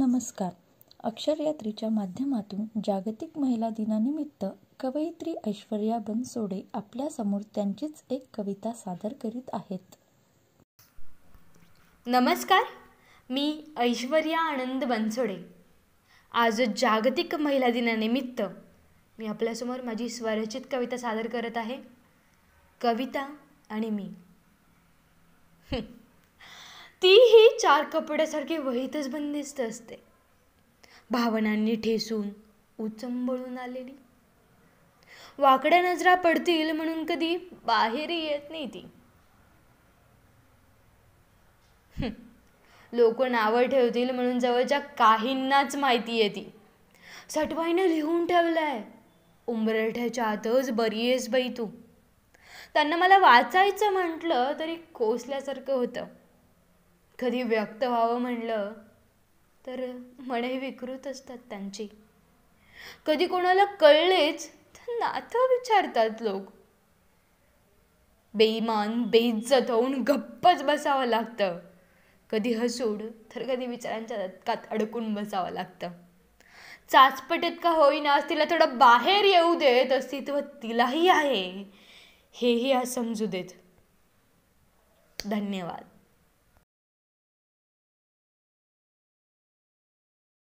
नमस्कार अक्षरयात्रीच्या माध्यमातून जागतिक महिला दिनानिमित्त कवयित्री ऐश्वर्या बनसोडे आपल्यासमोर त्यांचीच एक कविता सादर करीत आहेत नमस्कार मी ऐश्वर्या आनंद बनसोडे आज जागतिक महिला दिनानिमित्त मी आपल्यासमोर माझी स्वरचित कविता सादर करत आहे कविता आणि मी चार कपड्यासारखे वहीतच बंदिस्त असते भावनांनी ठेसून उचंबळून आलेली वाकड्या नजरा पडतील म्हणून कधी बाहेर येत नाही ती लोक नाव ठेवतील म्हणून जवळच्या काहींनाच माहिती आहे ती सटवाईनं लिहून ठेवलंय उंबरठ्याच्या आतच बरी आहेस बाई तू त्यांना मला वाचायचं म्हटलं तरी कोसल्यासारखं होतं कधी व्यक्त व्हावं म्हणलं तर मणे विकृत असतात त्यांची कधी कोणाला कळलेच तर नातं विचारतात लोक बेईमान बेइज्जत होऊन गप्पच बसावं लागतं कधी हसूड तर कधी विचारांच्या दत्कात अडकून बसावं लागतं चाचपटीत का होईना तिला थोडं बाहेर येऊ देत अस्तित्व तिलाही आहे हेही आज समजू देत धन्यवाद